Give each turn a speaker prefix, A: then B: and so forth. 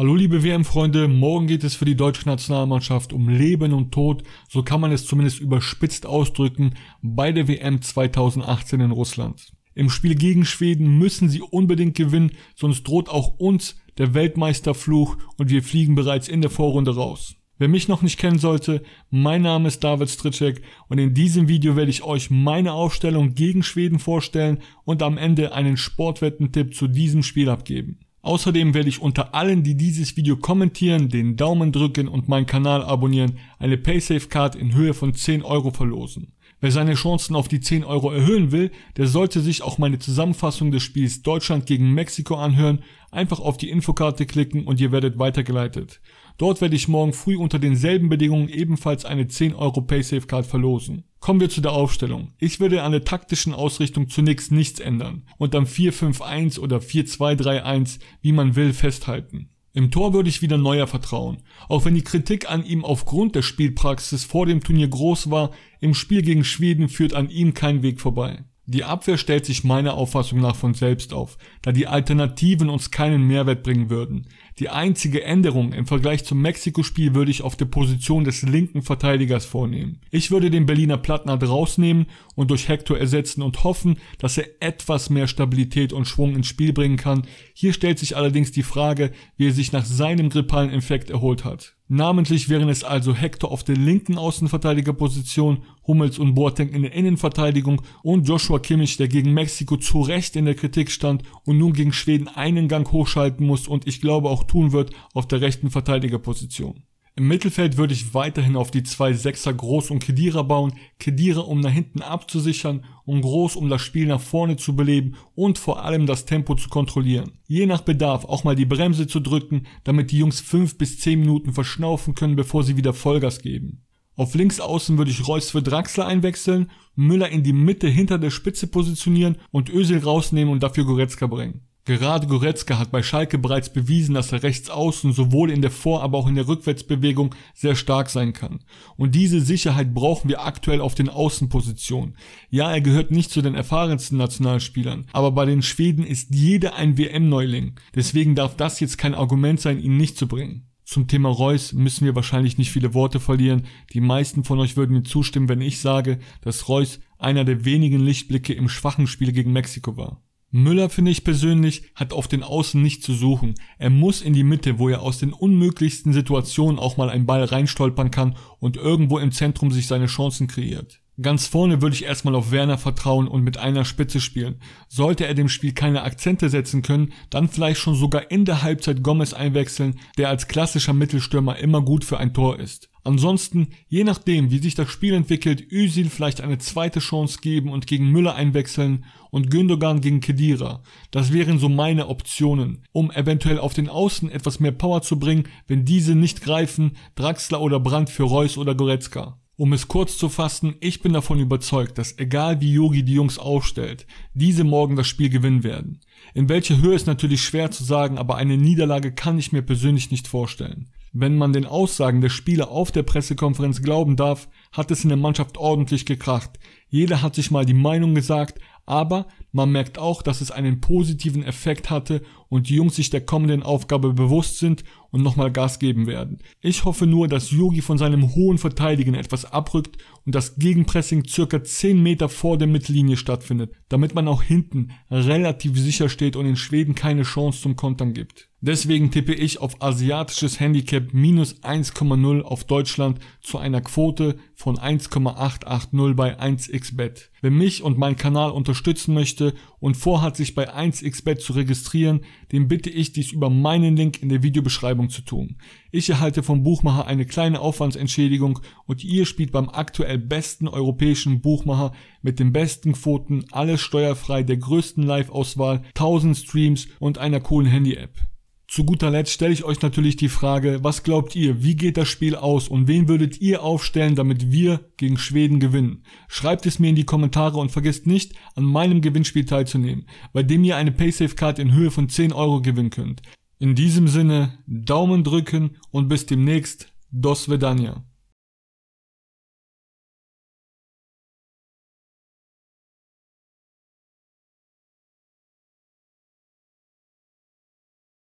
A: Hallo liebe WM-Freunde, morgen geht es für die deutsche Nationalmannschaft um Leben und Tod, so kann man es zumindest überspitzt ausdrücken, bei der WM 2018 in Russland. Im Spiel gegen Schweden müssen sie unbedingt gewinnen, sonst droht auch uns der Weltmeisterfluch und wir fliegen bereits in der Vorrunde raus. Wer mich noch nicht kennen sollte, mein Name ist David Stricek und in diesem Video werde ich euch meine Aufstellung gegen Schweden vorstellen und am Ende einen Sportwetten-Tipp zu diesem Spiel abgeben. Außerdem werde ich unter allen, die dieses Video kommentieren, den Daumen drücken und meinen Kanal abonnieren, eine Paysafe Card in Höhe von 10 Euro verlosen. Wer seine Chancen auf die 10 Euro erhöhen will, der sollte sich auch meine Zusammenfassung des Spiels Deutschland gegen Mexiko anhören, einfach auf die Infokarte klicken und ihr werdet weitergeleitet. Dort werde ich morgen früh unter denselben Bedingungen ebenfalls eine 10 Euro Paysafe Card verlosen. Kommen wir zu der Aufstellung. Ich würde an der taktischen Ausrichtung zunächst nichts ändern und am 4-5-1 oder 4-2-3-1, wie man will, festhalten. Im Tor würde ich wieder Neuer vertrauen. Auch wenn die Kritik an ihm aufgrund der Spielpraxis vor dem Turnier groß war, im Spiel gegen Schweden führt an ihm kein Weg vorbei. Die Abwehr stellt sich meiner Auffassung nach von selbst auf, da die Alternativen uns keinen Mehrwert bringen würden. Die einzige Änderung im Vergleich zum Mexiko-Spiel würde ich auf der Position des linken Verteidigers vornehmen. Ich würde den Berliner Plattner rausnehmen und durch Hector ersetzen und hoffen, dass er etwas mehr Stabilität und Schwung ins Spiel bringen kann. Hier stellt sich allerdings die Frage, wie er sich nach seinem grippalen Infekt erholt hat. Namentlich wären es also Hector auf der linken Außenverteidigerposition, Hummels und Boateng in der Innenverteidigung und Joshua Kimmich, der gegen Mexiko zu Recht in der Kritik stand und nun gegen Schweden einen Gang hochschalten muss und ich glaube auch tun wird auf der rechten Verteidigerposition. Im Mittelfeld würde ich weiterhin auf die zwei Sechser Groß und Kedira bauen, Kedira um nach hinten abzusichern und Groß um das Spiel nach vorne zu beleben und vor allem das Tempo zu kontrollieren. Je nach Bedarf auch mal die Bremse zu drücken, damit die Jungs fünf bis zehn Minuten verschnaufen können, bevor sie wieder Vollgas geben. Auf links außen würde ich Reus für Draxler einwechseln, Müller in die Mitte hinter der Spitze positionieren und Ösil rausnehmen und dafür Goretzka bringen. Gerade Goretzka hat bei Schalke bereits bewiesen, dass er rechts außen sowohl in der Vor-, aber auch in der Rückwärtsbewegung sehr stark sein kann. Und diese Sicherheit brauchen wir aktuell auf den Außenpositionen. Ja, er gehört nicht zu den erfahrensten Nationalspielern, aber bei den Schweden ist jeder ein WM-Neuling. Deswegen darf das jetzt kein Argument sein, ihn nicht zu bringen. Zum Thema Reus müssen wir wahrscheinlich nicht viele Worte verlieren. Die meisten von euch würden mir zustimmen, wenn ich sage, dass Reus einer der wenigen Lichtblicke im schwachen Spiel gegen Mexiko war. Müller finde ich persönlich hat auf den Außen nicht zu suchen. Er muss in die Mitte, wo er aus den unmöglichsten Situationen auch mal einen Ball reinstolpern kann und irgendwo im Zentrum sich seine Chancen kreiert. Ganz vorne würde ich erstmal auf Werner vertrauen und mit einer Spitze spielen. Sollte er dem Spiel keine Akzente setzen können, dann vielleicht schon sogar in der Halbzeit Gomez einwechseln, der als klassischer Mittelstürmer immer gut für ein Tor ist. Ansonsten, je nachdem, wie sich das Spiel entwickelt, Özil vielleicht eine zweite Chance geben und gegen Müller einwechseln und Gündogan gegen Kedira. Das wären so meine Optionen, um eventuell auf den Außen etwas mehr Power zu bringen, wenn diese nicht greifen, Draxler oder Brandt für Reus oder Goretzka. Um es kurz zu fassen, ich bin davon überzeugt, dass egal wie Yogi die Jungs aufstellt, diese morgen das Spiel gewinnen werden. In welcher Höhe ist natürlich schwer zu sagen, aber eine Niederlage kann ich mir persönlich nicht vorstellen. Wenn man den Aussagen der Spieler auf der Pressekonferenz glauben darf, hat es in der Mannschaft ordentlich gekracht. Jeder hat sich mal die Meinung gesagt, aber man merkt auch, dass es einen positiven Effekt hatte und die Jungs sich der kommenden Aufgabe bewusst sind und nochmal Gas geben werden. Ich hoffe nur, dass Yogi von seinem hohen Verteidigen etwas abrückt und das Gegenpressing circa 10 Meter vor der Mittellinie stattfindet, damit man auch hinten relativ sicher steht und den Schweden keine Chance zum Kontern gibt. Deswegen tippe ich auf asiatisches Handicap minus 1,0 auf Deutschland zu einer Quote von 1,880 bei 1xbet. Wer mich und meinen Kanal unterstützen möchte und vorhat sich bei 1xbet zu registrieren, den bitte ich dies über meinen Link in der Videobeschreibung zu tun. Ich erhalte vom Buchmacher eine kleine Aufwandsentschädigung und ihr spielt beim aktuell besten europäischen Buchmacher mit den besten Quoten, alles steuerfrei, der größten Live-Auswahl, 1000 Streams und einer coolen Handy-App. Zu guter Letzt stelle ich euch natürlich die Frage, was glaubt ihr, wie geht das Spiel aus und wen würdet ihr aufstellen, damit wir gegen Schweden gewinnen? Schreibt es mir in die Kommentare und vergesst nicht, an meinem Gewinnspiel teilzunehmen, bei dem ihr eine paysafe card in Höhe von 10 Euro gewinnen könnt. In diesem Sinne, Daumen drücken und bis demnächst, dos vedania.